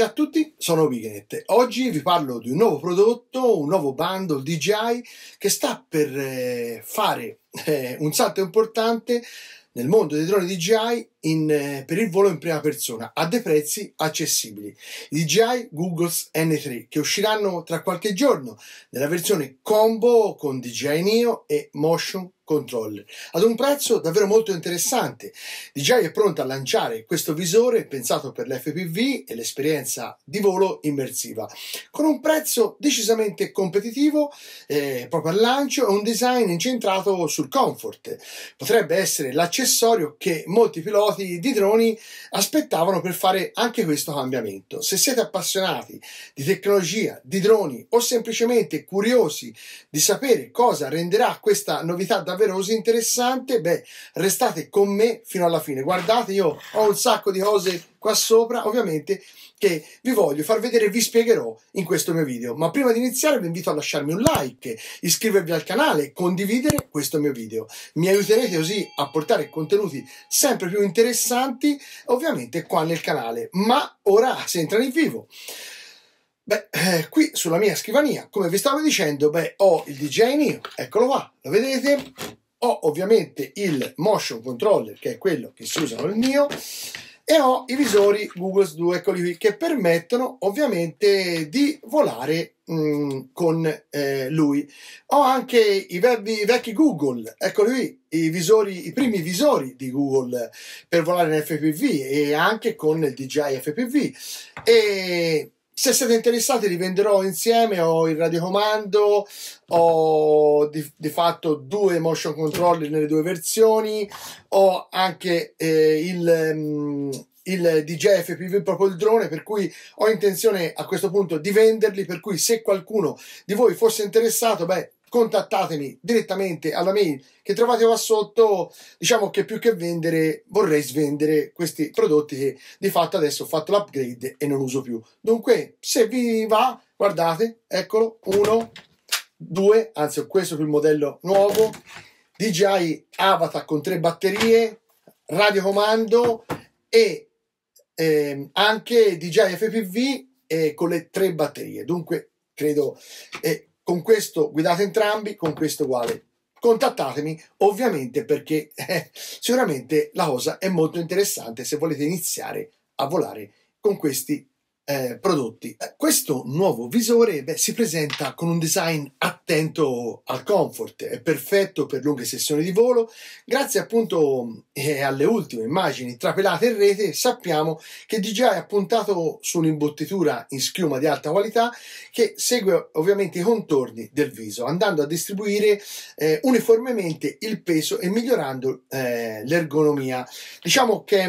Ciao a tutti, sono Wignette. Oggi vi parlo di un nuovo prodotto, un nuovo bundle DJI che sta per eh, fare eh, un salto importante nel mondo dei droni DJI in, eh, per il volo in prima persona a dei prezzi accessibili. I DJI Google N3 che usciranno tra qualche giorno nella versione combo con DJI Neo e Motion Controller ad un prezzo davvero molto interessante. DJI è pronta a lanciare questo visore pensato per l'FPV e l'esperienza di volo immersiva con un prezzo decisamente competitivo eh, proprio al lancio e un design incentrato sul comfort. Potrebbe essere l'accessorio che molti piloti piloti di droni aspettavano per fare anche questo cambiamento. Se siete appassionati di tecnologia, di droni o semplicemente curiosi di sapere cosa renderà questa novità davvero così interessante, beh, restate con me fino alla fine. Guardate, io ho un sacco di cose qua sopra ovviamente che vi voglio far vedere e vi spiegherò in questo mio video. Ma prima di iniziare vi invito a lasciarmi un like, iscrivervi al canale, condividere questo mio video. Mi aiuterete così a portare contenuti sempre più interessanti ovviamente qua nel canale. Ma ora si entra in vivo. Beh, eh, qui sulla mia scrivania, come vi stavo dicendo, beh, ho il DJ Neo, eccolo qua, lo vedete? Ho ovviamente il motion controller, che è quello che si usa con il mio, e ho i visori Google 2, eccoli qui, che permettono ovviamente di volare mh, mm, con eh, lui. Ho anche i, ve- i, vecchi Google, eccoli qui, i, visori, i primi visori di Google per volare in FPV e anche con il DJI FPV. E se siete interessati li venderò insieme ho il radiocomando ho di, di fatto due motion controller nelle due versioni ho anche eh, il mm, il DJ FPV proprio il drone per cui ho intenzione a questo punto di venderli per cui se qualcuno di voi fosse interessato beh contattatemi direttamente alla mail che trovate qua sotto. Diciamo che più che vendere vorrei svendere questi prodotti che di fatto adesso ho fatto l'upgrade e non uso più. Dunque, se vi va, guardate, eccolo, uno, due, anzi ho questo più il modello nuovo, DJI Avatar con tre batterie, radiocomando e ehm, anche DJI FPV eh, con le tre batterie. Dunque, credo... Eh, con questo guidate entrambi, con questo uguale. Contattatemi ovviamente perché eh, sicuramente la cosa è molto interessante se volete iniziare a volare con questi eh, prodotti. Eh, questo nuovo visore beh, si presenta con un design attento al comfort, è perfetto per lunghe sessioni di volo. Grazie appunto eh, alle ultime immagini trapelate in rete sappiamo che DJI ha puntato su un'imbottitura in schiuma di alta qualità che segue ovviamente i contorni del viso, andando a distribuire eh, uniformemente il peso e migliorando eh, l'ergonomia. Diciamo che è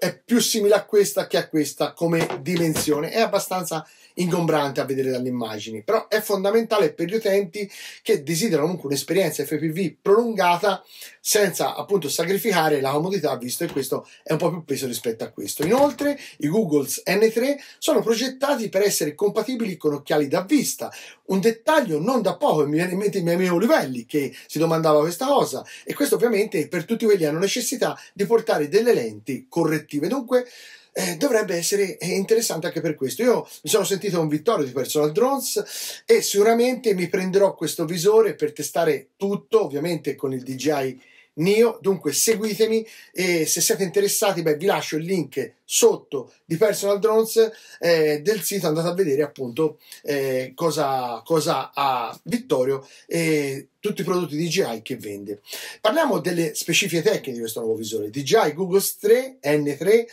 è più simile a questa che a questa come dimensione. È abbastanza ingombrante a vedere dalle immagini, però è fondamentale per gli utenti che desiderano comunque un'esperienza FPV prolungata senza appunto sacrificare la comodità, visto che questo è un po' più peso rispetto a questo. Inoltre, i Googles N3 sono progettati per essere compatibili con occhiali da vista, un dettaglio non da poco, mi viene in mente il mio amico Livelli che si domandava questa cosa e questo ovviamente per tutti quelli hanno necessità di portare delle lenti correttive. Dunque eh, dovrebbe essere interessante anche per questo. Io mi sono sentito un Vittorio di Personal Drones e sicuramente mi prenderò questo visore per testare tutto, ovviamente con il DJI Neo. Dunque seguitemi e se siete interessati, beh, vi lascio il link sotto di Personal Drones eh, del sito andate a vedere appunto eh, cosa, cosa, ha Vittorio e tutti i prodotti DJI che vende. Parliamo delle specifiche tecniche di questo nuovo visore. DJI Google 3 N3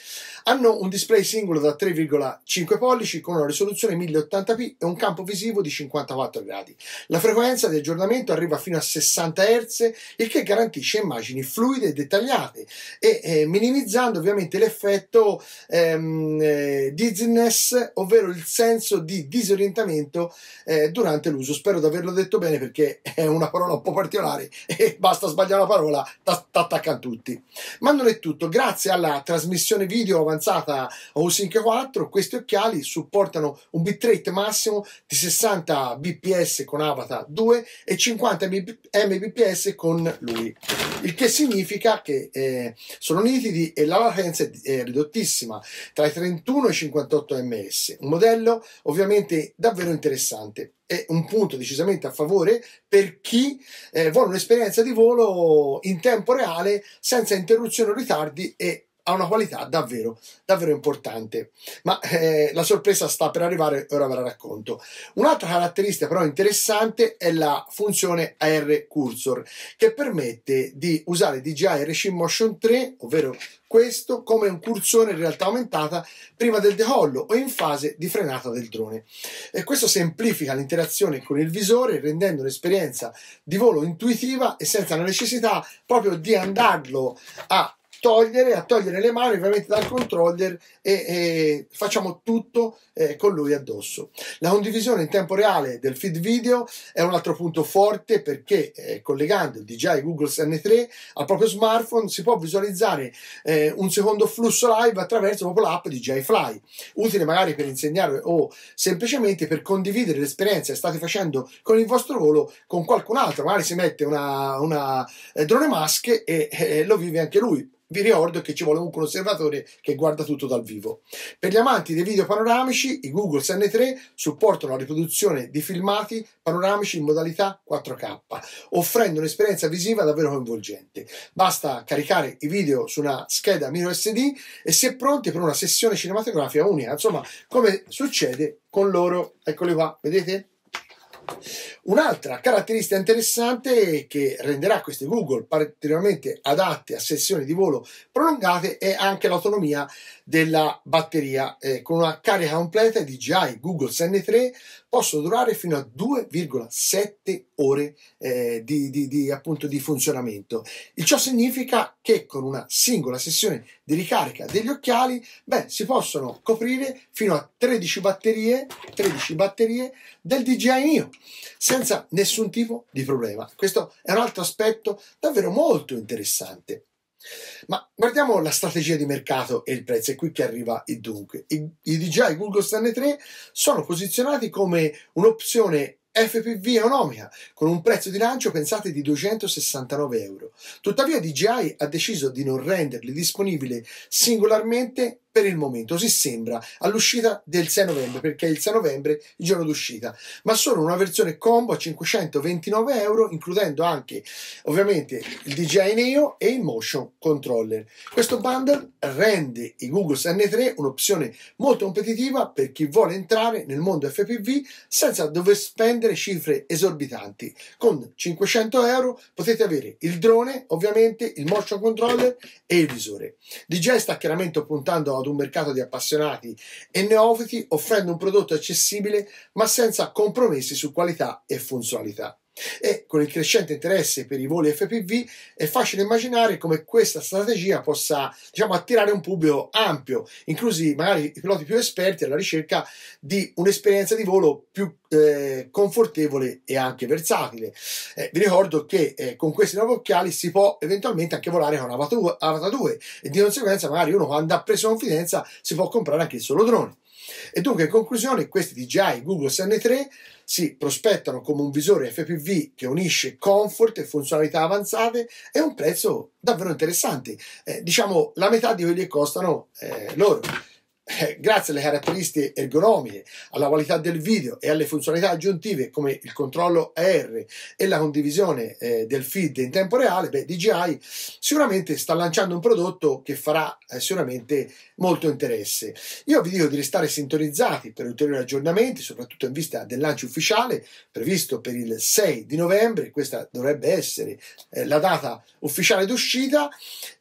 hanno un display singolo da 3,5 pollici con una risoluzione 1080p e un campo visivo di 54 gradi. La frequenza di aggiornamento arriva fino a 60 Hz, il che garantisce immagini fluide e dettagliate e eh, minimizzando ovviamente l'effetto ehm, eh, dizziness, ovvero il senso di disorientamento eh, durante l'uso. Spero di averlo detto bene perché è una parola un po' particolare e basta sbagliare la parola, a tutti. Ma non è tutto, grazie alla trasmissione video avanzata OSINC 4, questi occhiali supportano un bitrate massimo di 60 bps con Avatar 2 e 50 mbps con lui, il che significa che eh, sono nitidi e la latenza è ridottissima bellissima, tra i 31 e i 58 ms, un modello ovviamente davvero interessante è un punto decisamente a favore per chi eh, vuole un'esperienza di volo in tempo reale senza interruzioni o ritardi e ha una qualità davvero, davvero importante. Ma eh, la sorpresa sta per arrivare, ora ve la racconto. Un'altra caratteristica però interessante è la funzione AR Cursor, che permette di usare DJI Receive Motion 3, ovvero questo come un cursore in realtà aumentata prima del decollo o in fase di frenata del drone. E questo semplifica l'interazione con il visore rendendo l'esperienza di volo intuitiva e senza la necessità proprio di andarlo a togliere, a togliere le mani ovviamente dal controller e, e facciamo tutto eh, con lui addosso. La condivisione in tempo reale del feed video è un altro punto forte perché eh, collegando il DJI Google sn 3 al proprio smartphone si può visualizzare eh, un secondo flusso live attraverso proprio l'app DJI Fly, utile magari per insegnare o semplicemente per condividere l'esperienza che state facendo con il vostro volo con qualcun altro, magari si mette una, una eh, drone mask e eh, lo vive anche lui vi ricordo che ci vuole un conservatore che guarda tutto dal vivo. Per gli amanti dei video panoramici, i Google sn 3 supportano la riproduzione di filmati panoramici in modalità 4K, offrendo un'esperienza visiva davvero coinvolgente. Basta caricare i video su una scheda micro SD e si è pronti per una sessione cinematografica unica, insomma, come succede con loro. Eccoli qua, vedete? Un'altra caratteristica interessante che renderà queste Google particolarmente adatte a sessioni di volo prolungate è anche l'autonomia della batteria eh, con una carica completa DJI Google SN3 possono durare fino a 2,7 ore eh, di, di, di, appunto, di funzionamento. Il ciò significa che con una singola sessione di ricarica degli occhiali beh, si possono coprire fino a 13 batterie, 13 batterie del DJI Neo senza nessun tipo di problema. Questo è un altro aspetto davvero molto interessante. Ma guardiamo la strategia di mercato e il prezzo, è qui che arriva il dunque. I, i DJI Google Stand 3 sono posizionati come un'opzione FPV economica con un prezzo di lancio pensate di 269 euro. Tuttavia DJI ha deciso di non renderli disponibili singolarmente per il momento, si sembra, all'uscita del 6 novembre, perché è il 6 novembre è il giorno d'uscita, ma solo una versione combo a 529 euro, includendo anche ovviamente il DJI Neo e il Motion Controller. Questo bundle rende i Google N3 un'opzione molto competitiva per chi vuole entrare nel mondo FPV senza dover spendere cifre esorbitanti. Con 500 euro potete avere il drone, ovviamente, il motion controller e il visore. DJI sta chiaramente puntando ad ad un mercato di appassionati e neofiti offrendo un prodotto accessibile ma senza compromessi su qualità e funzionalità. E con il crescente interesse per i voli FPV è facile immaginare come questa strategia possa diciamo, attirare un pubblico ampio, inclusi magari i piloti più esperti alla ricerca di un'esperienza di volo più eh, confortevole e anche versatile. Eh, vi ricordo che eh, con questi nuovi occhiali si può eventualmente anche volare con Avata 2 e di conseguenza magari uno quando ha preso confidenza si può comprare anche il solo drone. E dunque, in conclusione, questi DJI Google SN3 si prospettano come un visore FPV che unisce comfort e funzionalità avanzate e un prezzo davvero interessante, eh, diciamo la metà di quelli che costano eh, loro. Eh, grazie alle caratteristiche ergonomiche, alla qualità del video e alle funzionalità aggiuntive come il controllo AR e la condivisione eh, del feed in tempo reale, beh, DJI sicuramente sta lanciando un prodotto che farà eh, sicuramente molto interesse. Io vi dico di restare sintonizzati per ulteriori aggiornamenti, soprattutto in vista del lancio ufficiale previsto per il 6 di novembre, questa dovrebbe essere eh, la data ufficiale d'uscita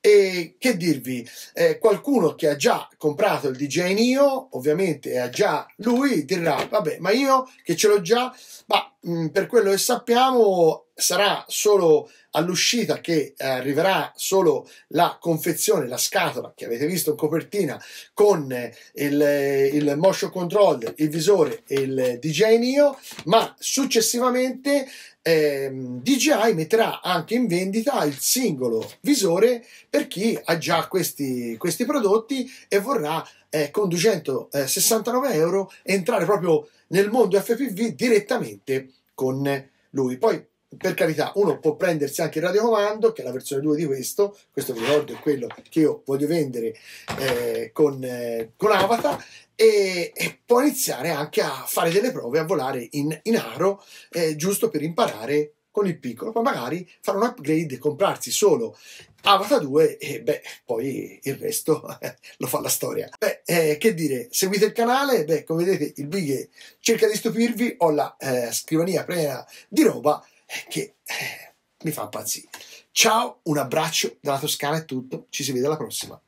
e che dirvi, eh, qualcuno che ha già comprato il DJI in io, ovviamente ha già lui, dirà, vabbè, ma io che ce l'ho già, ma mh, mm, per quello che sappiamo sarà solo all'uscita che eh, arriverà solo la confezione, la scatola che avete visto in copertina con eh, il, eh, il, motion controller, il visore e il eh, DJ Neo, ma successivamente ehm, DJI metterà anche in vendita il singolo visore per chi ha già questi, questi prodotti e vorrà eh, con 269 euro entrare proprio nel mondo FPV direttamente con lui. Poi per carità, uno può prendersi anche il radiocomando, che è la versione 2 di questo, questo vi ricordo è quello che io voglio vendere eh, con, eh, con, Avatar, e, e, può iniziare anche a fare delle prove, a volare in, in aro, eh, giusto per imparare con il piccolo, ma magari fare un upgrade e comprarsi solo Avatar 2 e beh, poi il resto lo fa la storia. Beh, eh, che dire, seguite il canale, beh, come vedete il Big cerca di stupirvi, ho la eh, scrivania piena di roba che eh, mi fa impazzire. Ciao, un abbraccio dalla Toscana è tutto, ci si vede alla prossima.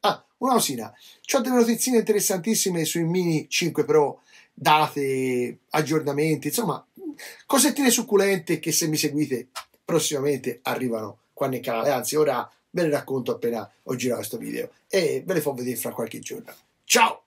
Ah, una cosina, ho delle notizie interessantissime sui Mini 5 Pro, date, aggiornamenti, insomma, cosettine succulente che se mi seguite prossimamente arrivano qua nel canale, anzi ora ve le racconto appena ho girato questo video e ve le fo vedere fra qualche giorno. Ciao!